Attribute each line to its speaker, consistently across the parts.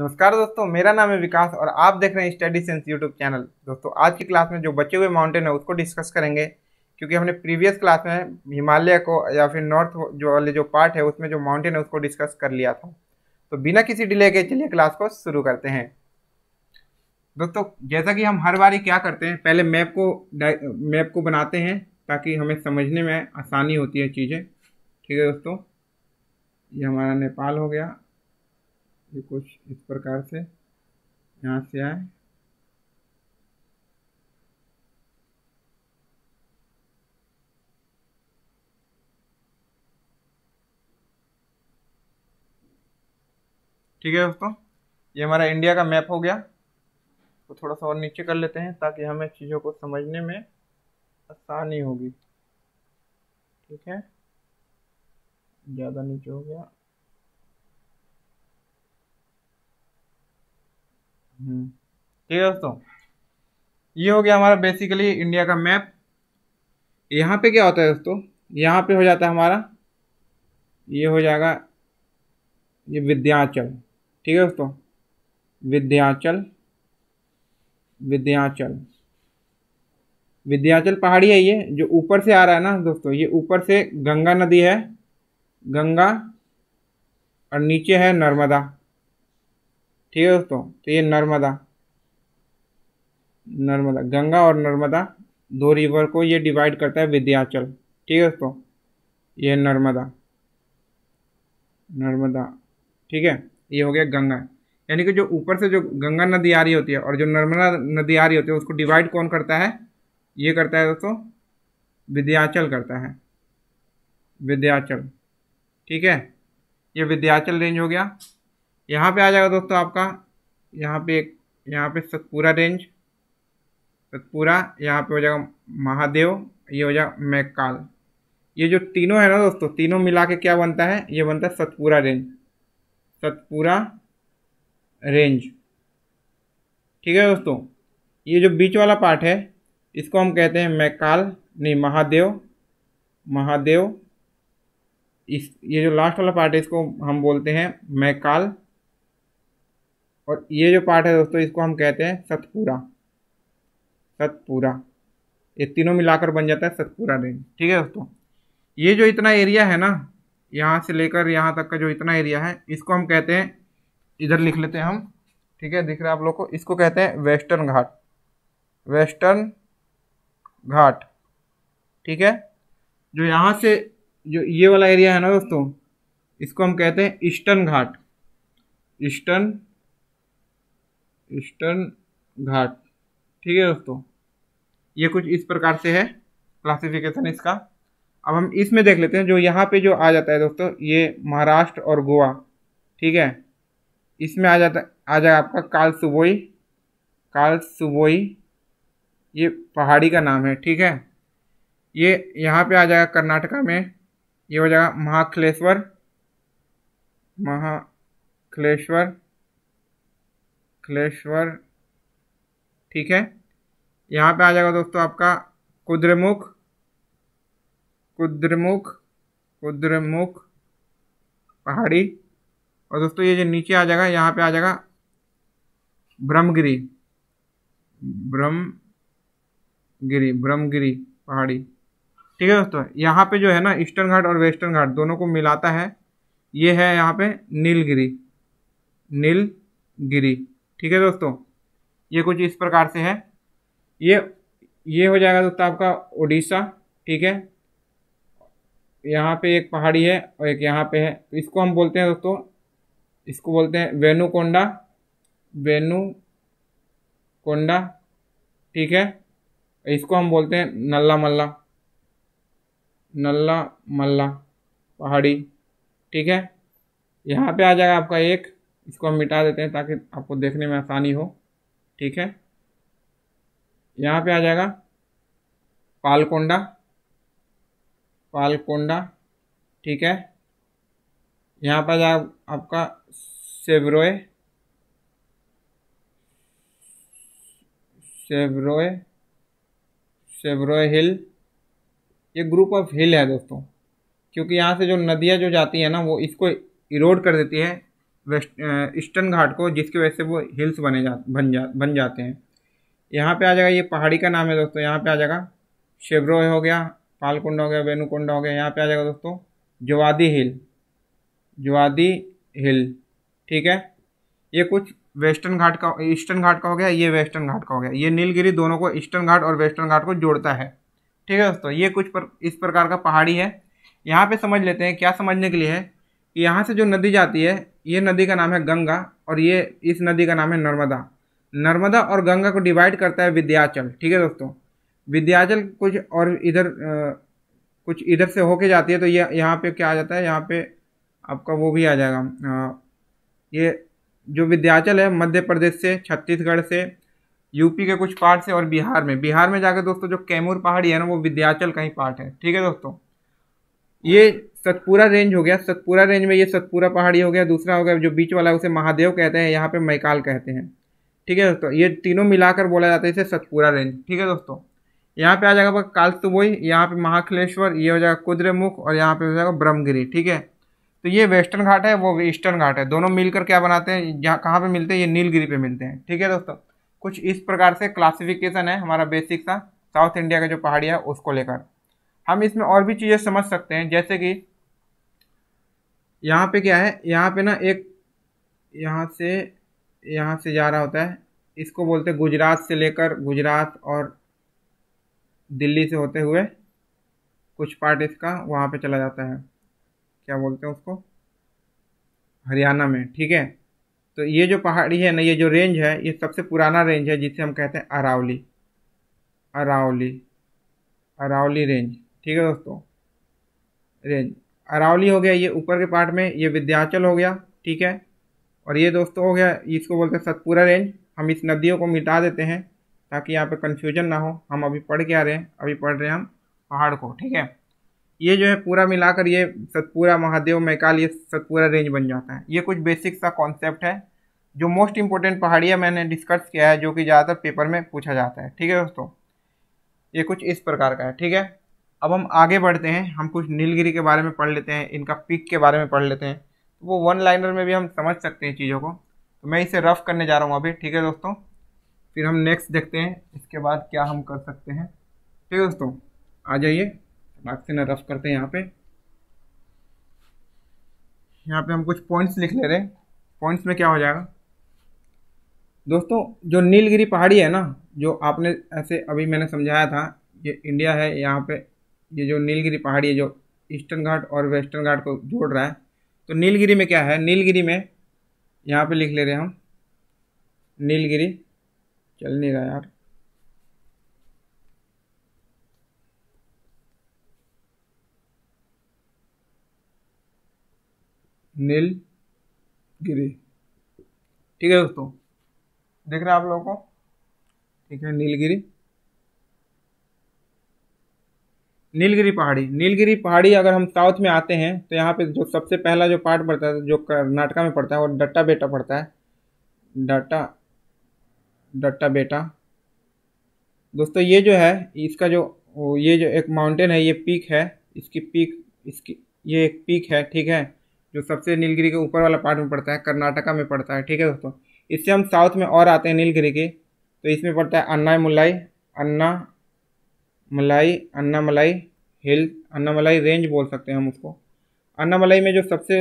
Speaker 1: नमस्कार दोस्तों मेरा नाम है विकास और आप देख रहे हैं स्टडी सेंस यूट्यूब चैनल दोस्तों आज की क्लास में जो बचे हुए माउंटेन है उसको डिस्कस करेंगे क्योंकि हमने प्रीवियस क्लास में हिमालय को या फिर नॉर्थ जो वाले जो पार्ट है उसमें जो माउंटेन है उसको डिस्कस कर लिया था तो बिना किसी डिले के चलिए क्लास को शुरू करते हैं दोस्तों जैसा कि हम हर बार क्या करते हैं पहले मैप को मैप को बनाते हैं ताकि हमें समझने में आसानी होती है चीज़ें ठीक है दोस्तों ये हमारा नेपाल हो गया ये कुछ इस प्रकार से यहाँ से आए ठीक है दोस्तों ये हमारा इंडिया का मैप हो गया तो थोड़ा सा और नीचे कर लेते हैं ताकि हमें चीज़ों को समझने में आसानी होगी ठीक है ज़्यादा नीचे हो गया ठीक है दोस्तों ये हो गया हमारा बेसिकली इंडिया का मैप यहाँ पे क्या होता है दोस्तों यहाँ पे हो जाता है हमारा ये हो जाएगा ये विद्याचल ठीक है दोस्तों विद्याचल विद्याचल विद्याचल पहाड़ी है ये जो ऊपर से आ रहा है ना दोस्तों ये ऊपर से गंगा नदी है गंगा और नीचे है नर्मदा ठीक है दोस्तों तो ये नर्मदा नर्मदा गंगा और नर्मदा दो रिवर को ये डिवाइड करता है विद्याचल ठीक है दोस्तों ये नर्मदा नर्मदा ठीक है ये हो गया गंगा यानी कि जो ऊपर से जो गंगा नदी आ रही होती है और जो नर्मदा नदी आ रही होती है उसको डिवाइड कौन करता है ये करता है दोस्तों विद्याचल करता है विद्याचल ठीक है ये विद्याचल रेंज हो गया यहाँ पे आ जाएगा दोस्तों आपका यहाँ पे एक यहाँ पे सतपुरा रेंज सतपुरा यहाँ पे हो जाएगा महादेव ये हो जाएगा मैकाल ये जो तीनों है ना दोस्तों तीनों मिला के क्या बनता है ये बनता है सतपुरा रेंज सतपुरा रेंज ठीक है दोस्तों ये जो बीच वाला पार्ट है इसको हम कहते हैं मैकाल नहीं महादेव महादेव इस ये जो लास्ट वाला पार्ट है इसको हम बोलते हैं मैकाल और ये जो पार्ट है दोस्तों इसको हम कहते हैं सतपुरा सतपुरा ये तीनों मिलाकर बन जाता है सतपुरा रेंज ठीक है दोस्तों ये जो इतना एरिया है ना यहाँ से लेकर यहाँ तक का जो इतना एरिया है इसको हम कहते हैं इधर लिख लेते हैं हम ठीक है दिख रहा है आप लोग को इसको कहते हैं वेस्टर्न घाट वेस्टर्न घाट ठीक है जो यहाँ से जो ये वाला एरिया है ना दोस्तों इसको हम कहते हैं Eastern Ghat Eastern Eastern Ghat ठीक है दोस्तों ये कुछ इस प्रकार से है क्लासिफिकेशन इसका अब हम इसमें देख लेते हैं जो यहाँ पे जो आ जाता है दोस्तों ये महाराष्ट्र और गोवा ठीक है इसमें आ जाता आ जाएगा आपका काल सुबोई काल सुबोई ये पहाड़ी का नाम है ठीक है ये यहाँ पे आ जाएगा कर्नाटका में ये हो जाएगा महाखलेश्वर महाखलेश्वर अखिलेश्वर ठीक है यहाँ पे आ जाएगा दोस्तों आपका कुद्रमुख कुद्रमुख कुद्रमुख पहाड़ी और दोस्तों ये जो नीचे आ जाएगा यहाँ पे आ जाएगा ब्रह्मगिरी ब्रह्मगिरी ब्रह्मगिरी पहाड़ी ठीक है दोस्तों यहाँ पे जो है ना ईस्टर्न घाट और वेस्टर्न घाट दोनों को मिलाता है ये है यहाँ पे नीलगिरी नीलगिरी ठीक है दोस्तों ये कुछ इस प्रकार से है ये ये हो जाएगा दोस्तों आपका उड़ीसा ठीक है यहाँ पे एक पहाड़ी है और एक यहाँ पे है तो इसको हम बोलते हैं दोस्तों इसको बोलते हैं वेनुकोंडा वेनुकोंडा ठीक है इसको हम बोलते हैं नल्ला मल्ला नल्ला मल्ला पहाड़ी ठीक है यहाँ पे आ जाएगा आपका एक इसको हम मिटा देते हैं ताकि आपको देखने में आसानी हो ठीक है यहाँ पे आ जाएगा पालकोंडा पालकोंडा ठीक है यहाँ पर आ आपका सेवरोए सेवरोए सेवरोए हिल ये ग्रुप ऑफ हिल है दोस्तों क्योंकि यहाँ से जो नदियाँ जो जाती हैं ना वो इसको इरोड कर देती है वेस्ट ईस्टर्न घाट को जिसकी वजह से वो हिल्स बने जा बन जा बन जाते हैं यहाँ पे आ जाएगा ये पहाड़ी का नाम है दोस्तों यहाँ पे आ जाएगा शेवरोय हो गया पालकुंड हो गया वेनुकुंड हो गया यहाँ पे आ जाएगा दोस्तों जवादी हिल जवादी हिल ठीक है ये कुछ वेस्टर्न घाट का ईस्टर्न घाट का हो गया ये वेस्टर्न घाट का हो गया ये नीलगिरी दोनों को ईस्टर्न घाट और वेस्टर्न घाट को जोड़ता है ठीक है दोस्तों ये कुछ पर इस प्रकार का पहाड़ी है यहाँ पे समझ लेते हैं क्या समझने के लिए है यहाँ से जो नदी जाती है ये नदी का नाम है गंगा और ये इस नदी का नाम है नर्मदा नर्मदा और गंगा को डिवाइड करता है विद्याचल ठीक है दोस्तों विद्याचल कुछ और इधर आ, कुछ इधर से होके जाती है तो ये यहाँ पे क्या आ जाता है यहाँ पे आपका वो भी आ जाएगा आ, ये जो विद्याचल है मध्य प्रदेश से छत्तीसगढ़ से यूपी के कुछ पार्ट से और बिहार में बिहार में जाकर दोस्तों जो कैमूर पहाड़ी है ना वो विद्याचल का ही पार्ट है ठीक है दोस्तों ये सतपुरा रेंज हो गया सतपुरा रेंज में ये सतपुरा पहाड़ी हो गया दूसरा हो गया जो बीच वाला उसे महादेव कहते हैं यहाँ पे मैकाल कहते हैं ठीक है दोस्तों ये तीनों मिलाकर बोला जाता है इसे सतपुरा रेंज ठीक है दोस्तों यहाँ पे आ जाएगा आपका कालतुबोई यहाँ पे महाकलेश्वर ये हो जाएगा कुद्रमुख और यहाँ पे हो जाएगा ब्रह्मगिरी ठीक है तो ये वेस्टर्न घाट है वो ईस्टर्न घाट है दोनों मिलकर क्या बनाते हैं जहाँ कहाँ पर मिलते हैं ये नीलगिरी पे मिलते हैं ठीक है दोस्तों कुछ इस प्रकार से क्लासिफिकेशन है हमारा बेसिक सा साउथ इंडिया का जो पहाड़ी है उसको लेकर हम इसमें और भी चीज़ें समझ सकते हैं जैसे कि यहाँ पे क्या है यहाँ पे ना एक यहाँ से यहाँ से जा रहा होता है इसको बोलते हैं गुजरात से लेकर गुजरात और दिल्ली से होते हुए कुछ पार्ट इसका वहाँ पे चला जाता है क्या बोलते हैं उसको हरियाणा में ठीक है तो ये जो पहाड़ी है ना ये जो रेंज है ये सबसे पुराना रेंज है जिसे हम कहते हैं अरावली अरावली अरावली रेंज ठीक है दोस्तों रेंज अरावली हो गया ये ऊपर के पार्ट में ये विद्याचल हो गया ठीक है और ये दोस्तों हो गया इसको बोलते हैं सतपुरा रेंज हम इस नदियों को मिटा देते हैं ताकि यहाँ पे कन्फ्यूजन ना हो हम अभी पढ़ के आ रहे हैं अभी पढ़ रहे हैं हम पहाड़ को ठीक है ये जो है पूरा मिलाकर ये सतपुरा महादेव मैकाल ये सतपुरा रेंज बन जाता है ये कुछ बेसिक सा कॉन्सेप्ट है जो मोस्ट इंपॉर्टेंट पहाड़ियाँ मैंने डिस्कस किया है जो कि ज़्यादातर पेपर में पूछा जाता है ठीक है दोस्तों ये कुछ इस प्रकार का है ठीक है अब हम आगे बढ़ते हैं हम कुछ नीलगिरी के बारे में पढ़ लेते हैं इनका पिक के बारे में पढ़ लेते हैं तो वो वन लाइनर में भी हम समझ सकते हैं चीज़ों को तो मैं इसे रफ़ करने जा रहा हूँ अभी ठीक है दोस्तों फिर हम नेक्स्ट देखते हैं इसके बाद क्या हम कर सकते हैं ठीक है दोस्तों आ जाइए नाक से ना रफ़ करते हैं यहाँ पे यहाँ पे हम कुछ पॉइंट्स लिख ले रहे हैं पॉइंट्स में क्या हो जाएगा दोस्तों जो नीलगिरी पहाड़ी है ना जो आपने ऐसे अभी मैंने समझाया था ये इंडिया है यहाँ पे ये जो नीलगिरी पहाड़ी है जो ईस्टर्न घाट और वेस्टर्न घाट को जोड़ रहा है तो नीलगिरी में क्या है नीलगिरी में यहाँ पे लिख ले रहे हैं हम नीलगिरी चल नहीं रहा यार नीलगिरी ठीक है दोस्तों देख रहे हैं आप लोगों को ठीक है नीलगिरी नीलगिरी पहाड़ी नीलगिरी पहाड़ी अगर हम साउथ में आते हैं तो यहाँ पे जो सबसे पहला जो पार्ट पड़ता है जो कर्नाटका में पड़ता है वो डट्टा बेटा पड़ता है डट्टा डट्टा बेटा दोस्तों ये जो है इसका जो ये जो एक माउंटेन है ये पीक है इसकी पीक इसकी ये एक पीक है ठीक है जो सबसे नीलगिरी के ऊपर वाला पार्ट में पड़ता है कर्नाटका में पड़ता है ठीक है दोस्तों इससे हम साउथ में और आते हैं नीलगिरी के तो इसमें पड़ता है अन्ना मुलाई अन्ना मलाई अन्नामलाई हिल अन्नामलाई रेंज बोल सकते हैं हम उसको अन्नामलाई में जो सबसे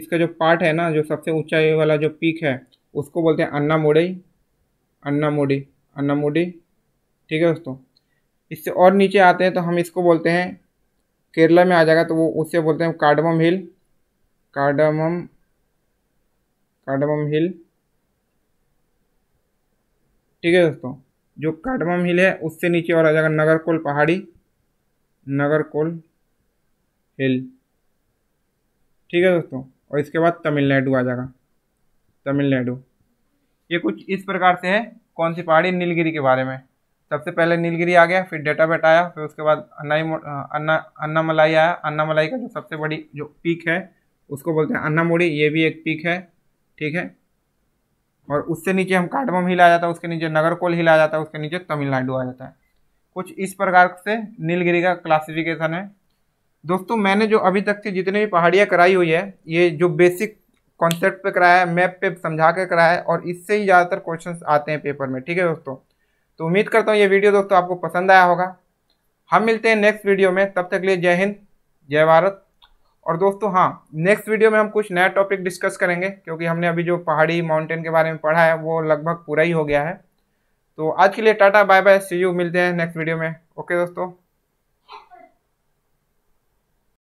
Speaker 1: इसका जो पार्ट है ना जो सबसे ऊंचाई वाला जो पीक है उसको बोलते हैं अन्ना मोड़ी अन्ना मोड़ी ठीक है दोस्तों इससे और नीचे आते हैं तो हम इसको बोलते हैं केरला में आ जाएगा तो वो उससे बोलते हैं Cardamom Hill Cardamom Cardamom Hill ठीक है दोस्तों जो काटमम हिल है उससे नीचे और आ जाएगा नगरकोल पहाड़ी नगरकोल हिल ठीक है दोस्तों और इसके बाद तमिलनाडु आ जाएगा तमिलनाडु ये कुछ इस प्रकार से है कौन सी पहाड़ी नीलगिरी के बारे में सबसे पहले नीलगिरी आ गया फिर डेटा बेट आया फिर उसके बाद अन्नाई अन्ना अन्नामलाई आया अन्नामलाई का जो सबसे बड़ी जो पीक है उसको बोलते हैं अन्नामोड़ी ये भी एक पीक है ठीक है और उससे नीचे हम काटमम हिल आ जाता है उसके नीचे नगरकोल हिल आ जाता है उसके नीचे तमिलनाडु आ जाता है कुछ इस प्रकार से नीलगिरी का क्लासिफिकेशन है दोस्तों मैंने जो अभी तक से जितनी भी पहाड़ियाँ कराई हुई है ये जो बेसिक कॉन्सेप्ट पे कराया है मैप पे समझा के कराया है और इससे ही ज़्यादातर क्वेश्चंस आते हैं पेपर में ठीक है दोस्तों तो उम्मीद करता हूँ ये वीडियो दोस्तों आपको पसंद आया होगा हम मिलते हैं नेक्स्ट वीडियो में तब तक लिए जय हिंद जय भारत और दोस्तों हाँ नेक्स्ट वीडियो में हम कुछ नया टॉपिक डिस्कस करेंगे क्योंकि हमने अभी जो पहाड़ी माउंटेन के बारे में पढ़ा है वो लगभग पूरा ही हो गया है तो आज के लिए tata bye bye see you मिलते हैं नेक्स्ट वीडियो में ओके दोस्तों